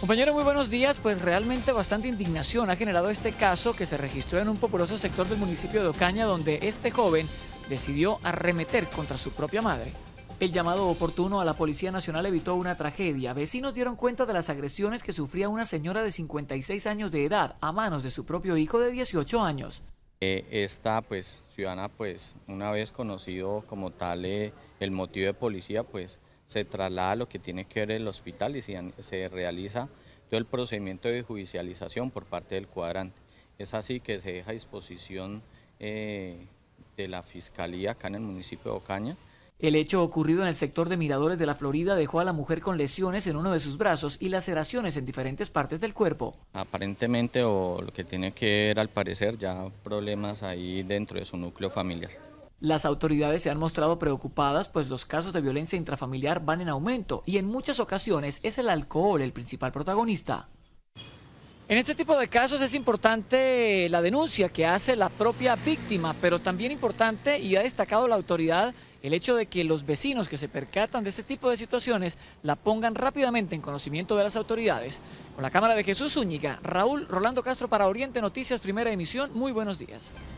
Compañero, muy buenos días. Pues realmente bastante indignación ha generado este caso que se registró en un populoso sector del municipio de Ocaña, donde este joven decidió arremeter contra su propia madre. El llamado oportuno a la Policía Nacional evitó una tragedia. Vecinos dieron cuenta de las agresiones que sufría una señora de 56 años de edad a manos de su propio hijo de 18 años. Eh, esta pues ciudadana pues una vez conocido como tal eh, el motivo de policía pues se traslada lo que tiene que ver el hospital y se, realiza todo el procedimiento de judicialización por parte del cuadrante. Es así que se deja a disposición eh, de la Fiscalía acá en el municipio de Ocaña. El hecho ocurrido en el sector de Miradores de la Florida dejó a la mujer con lesiones en uno de sus brazos y laceraciones en diferentes partes del cuerpo. Aparentemente o lo que tiene que ver al parecer ya problemas ahí dentro de su núcleo familiar. Las autoridades se han mostrado preocupadas, pues los casos de violencia intrafamiliar van en aumento y en muchas ocasiones es el alcohol el principal protagonista. En este tipo de casos es importante la denuncia que hace la propia víctima, pero también importante y ha destacado la autoridad el hecho de que los vecinos que se percatan de este tipo de situaciones la pongan rápidamente en conocimiento de las autoridades. Con la cámara de Jesús Zúñiga, Raúl Rolando Castro para Oriente Noticias, primera emisión, muy buenos días.